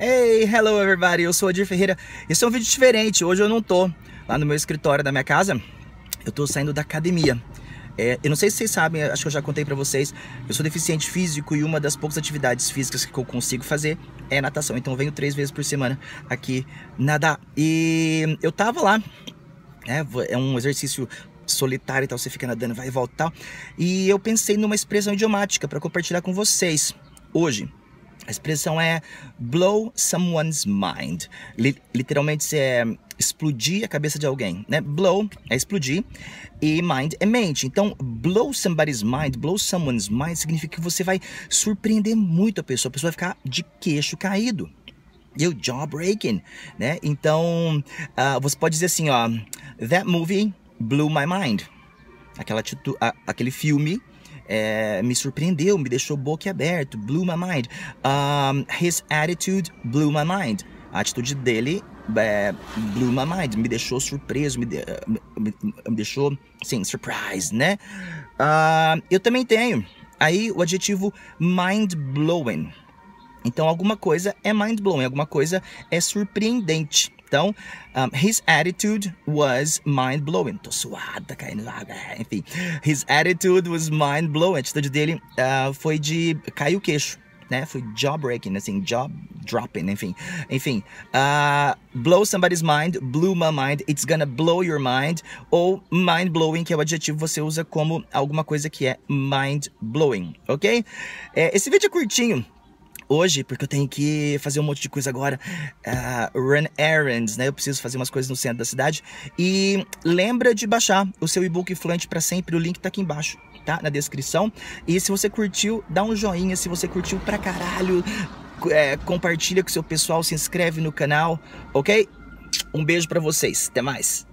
Hey, hello everybody, eu sou o Adir Ferreira. Esse é um vídeo diferente, hoje eu não tô lá no meu escritório da minha casa, eu tô saindo da academia. É, eu não sei se vocês sabem, acho que eu já contei pra vocês, eu sou deficiente físico e uma das poucas atividades físicas que eu consigo fazer é natação. Então eu venho três vezes por semana aqui nadar. E eu tava lá, é, é um exercício solitário e tal, você fica nadando, vai e volta e tal. E eu pensei numa expressão idiomática para compartilhar com vocês hoje. A expressão é blow someone's mind. literalmente é explodir a cabeça de alguém, né? Blow é explodir e mind é mente. Então, blow somebody's mind, blow someone's mind significa que você vai surpreender muito a pessoa, a pessoa vai ficar de queixo caído. E o jawbreaking, né? Então, uh, você pode dizer assim, ó, that movie blew my mind. Aquela aquele filme é, me surpreendeu, me deixou boquiaberto, blew my mind. Um, his attitude blew my mind. A atitude dele é, blew my mind, me deixou surpreso, me, de, me, me deixou, sim, surprise, né? Uh, eu também tenho aí o adjetivo mind blowing. Então alguma coisa é mind blowing, alguma coisa é surpreendente. Então, um, his attitude was mind-blowing. Tô suada, caindo água, é, enfim. His attitude was mind-blowing. A atitude dele uh, foi de cair o queixo. Né? Foi jaw breaking, assim, jaw dropping, enfim. Enfim, uh, blow somebody's mind, blew my mind, it's gonna blow your mind, ou mind blowing, que é o adjetivo que você usa como alguma coisa que é mind blowing, ok? É, esse vídeo é curtinho, hoje, porque eu tenho que fazer um monte de coisa agora, uh, run errands, né? Eu preciso fazer umas coisas no centro da cidade. E lembra de baixar o seu e-book Fluente para sempre, o link tá aqui embaixo, tá? Na descrição. E se você curtiu, dá um joinha, se você curtiu pra caralho, é, compartilha com seu pessoal, se inscreve no canal, ok? Um beijo para vocês, até mais.